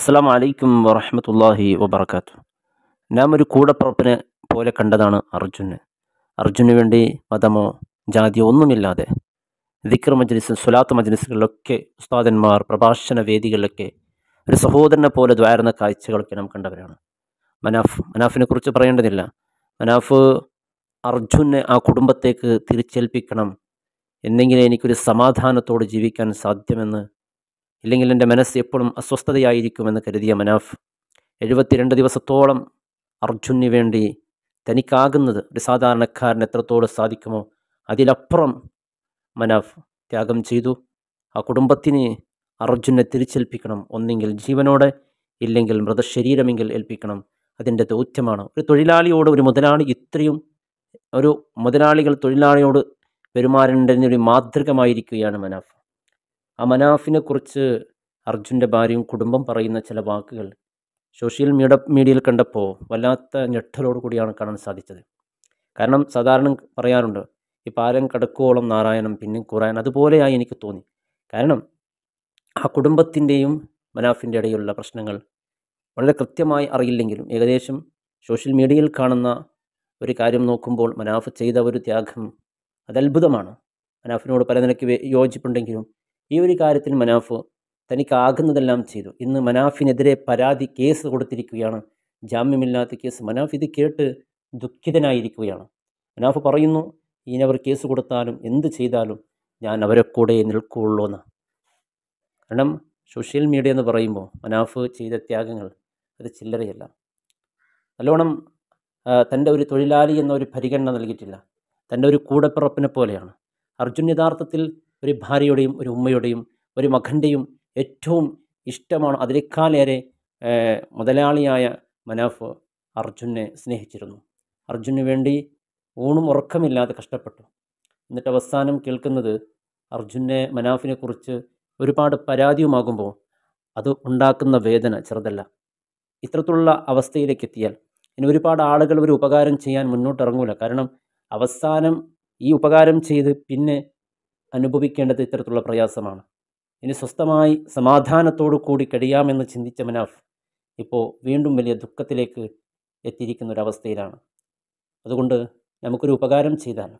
അസ്സാം വലൈക്കും വറഹമത്തല്ലാഹി വബർക്കാത്തു നാം ഒരു കൂടപ്പുറപ്പിനെ പോലെ കണ്ടതാണ് അർജുന് അർജുന് വേണ്ടി മതമോ ജാതിയോ ഒന്നുമില്ലാതെ ദിക്ർ മജ്ലിസ് സുലാത്ത് മജ്ലിസുകളിലൊക്കെ ഉസ്താദന്മാർ പ്രഭാഷണ വേദികളിലൊക്കെ ഒരു സഹോദരനെ പോലെ ദ്വാരുന്ന കാഴ്ചകളൊക്കെ നാം കണ്ടവരാണ് മനാഫ് മനാഫിനെ കുറിച്ച് പറയേണ്ടതില്ല മനാഫ് അർജുനെ ആ കുടുംബത്തേക്ക് തിരിച്ചേൽപ്പിക്കണം എന്നെങ്കിലും എനിക്കൊരു സമാധാനത്തോട് ജീവിക്കാൻ സാധ്യമെന്ന് ഇല്ലെങ്കിൽ എൻ്റെ മനസ്സ് എപ്പോഴും അസ്വസ്ഥതയായിരിക്കുമെന്ന് കരുതിയ മനാഫ് എഴുപത്തിരണ്ട് ദിവസത്തോളം അർജുന് വേണ്ടി തനിക്കാകുന്നത് ഒരു സാധാരണക്കാരൻ എത്രത്തോളം സാധിക്കുമോ അതിലപ്പുറം മനാഫ് ത്യാഗം ചെയ്തു ആ കുടുംബത്തിന് അർജുനെ തിരിച്ചേൽപ്പിക്കണം ഒന്നെങ്കിൽ ജീവനോടെ ഇല്ലെങ്കിൽ മൃതശരീരമെങ്കിൽ ഏൽപ്പിക്കണം അതിൻ്റെ ദൗത്യമാണ് ഒരു തൊഴിലാളിയോട് ഒരു മുതലാളി ഇത്രയും ഒരു മുതലാളികൾ തൊഴിലാളിയോട് പെരുമാറേണ്ടതിനൊരു മാതൃകമായിരിക്കുകയാണ് മനാഫ് ആ കുറിച്ച് അർജുൻ്റെ ഭാര്യയും കുടുംബം പറയുന്ന ചില വാക്കുകൾ സോഷ്യൽ മീഡ മീഡിയയിൽ കണ്ടപ്പോൾ വല്ലാത്ത ഞെട്ടലോട് കൂടിയാണ് കാണാൻ സാധിച്ചത് കാരണം സാധാരണ പറയാറുണ്ട് ഈ പാലം കടക്കോളം നാരായണം പിന്നെ കുറയാൻ അതുപോലെയായി എനിക്ക് തോന്നി കാരണം ആ കുടുംബത്തിൻ്റെയും മനാഫിൻ്റെ ഇടയിലുള്ള പ്രശ്നങ്ങൾ വളരെ കൃത്യമായി അറിയില്ലെങ്കിലും ഏകദേശം സോഷ്യൽ മീഡിയയിൽ കാണുന്ന ഒരു കാര്യം നോക്കുമ്പോൾ മനാഫ് ചെയ്ത ഒരു ത്യാഗം അത് അത്ഭുതമാണ് മനാഫിനോട് പല നിലയ്ക്ക് യോജിപ്പുണ്ടെങ്കിലും ഈ ഒരു കാര്യത്തിൽ മനാഫ് തനിക്കാകുന്നതെല്ലാം ചെയ്തു ഇന്ന് മനാഫിനെതിരെ പരാതി കേസ് കൊടുത്തിരിക്കുകയാണ് ജാമ്യമില്ലാത്ത കേസ് മനാഫ് ഇത് കേട്ട് ദുഃഖിതനായിരിക്കുകയാണ് മനാഫ് പറയുന്നു അവർ കേസ് കൊടുത്താലും എന്ത് ചെയ്താലും ഞാൻ അവരെ കൂടെ നിൽക്കുകയുള്ളൂ എന്ന് കാരണം സോഷ്യൽ മീഡിയ എന്ന് പറയുമ്പോൾ മനാഫ് ചെയ്ത ത്യാഗങ്ങൾ അത് ചില്ലറയല്ല നല്ലോണം തൻ്റെ ഒരു തൊഴിലാളി എന്ന ഒരു പരിഗണന നൽകിയിട്ടില്ല തൻ്റെ ഒരു കൂടപ്പിറപ്പിനെ പോലെയാണ് അർജുൻ യഥാർത്ഥത്തിൽ ഒരു ഭാര്യയുടെയും ഒരു ഉമ്മയുടെയും ഒരു മകൻ്റെയും ഏറ്റവും ഇഷ്ടമാണ് അതിലേക്കാളേറെ മുതലാളിയായ മനാഫ് അർജുനെ സ്നേഹിച്ചിരുന്നു അർജുന് വേണ്ടി ഊണും ഉറക്കമില്ലാതെ കഷ്ടപ്പെട്ടു എന്നിട്ട് അവസാനം കേൾക്കുന്നത് അർജുനെ മനാഫിനെ കുറിച്ച് ഒരുപാട് പരാതിയുമാകുമ്പോൾ അത് ഉണ്ടാക്കുന്ന വേദന ചെറുതല്ല ഇത്തരത്തിലുള്ള അവസ്ഥയിലേക്ക് എത്തിയാൽ ഇനി ഒരുപാട് ആളുകൾ ഒരു ഉപകാരം ചെയ്യാൻ മുന്നോട്ടിറങ്ങൂല കാരണം അവസാനം ഈ ഉപകാരം ചെയ്ത് പിന്നെ അനുഭവിക്കേണ്ടത് ഇത്തരത്തിലുള്ള പ്രയാസമാണ് ഇനി സ്വസ്ഥമായി സമാധാനത്തോടു കൂടി കഴിയാമെന്ന് ചിന്തിച്ച മനാഫ് ഇപ്പോൾ വീണ്ടും വലിയ ദുഃഖത്തിലേക്ക് എത്തിയിരിക്കുന്ന ഒരവസ്ഥയിലാണ് അതുകൊണ്ട് നമുക്കൊരു ഉപകാരം ചെയ്താൽ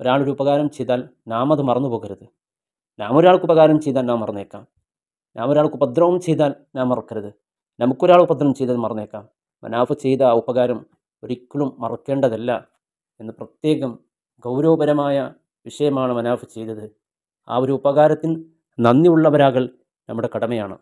ഒരാളൊരു ഉപകാരം ചെയ്താൽ നാം അത് മറന്നു പോകരുത് നാം ഒരാൾക്ക് ഉപകാരം ചെയ്താൽ നാം മറന്നേക്കാം നാം ഒരാൾക്ക് ഉപദ്രവം ചെയ്താൽ നാം മറക്കരുത് നമുക്കൊരാൾ ഉപദ്രവം ചെയ്താൽ മറന്നേക്കാം മനാഫ് ചെയ്ത ആ ഉപകാരം ഒരിക്കലും മറക്കേണ്ടതല്ല എന്ന് പ്രത്യേകം ഗൗരവപരമായ വിഷയമാണ് മനാഫ് ചെയ്തത് ആ ഒരു ഉപകാരത്തിന് നന്ദിയുള്ളവരാകൽ നമ്മുടെ കടമയാണ്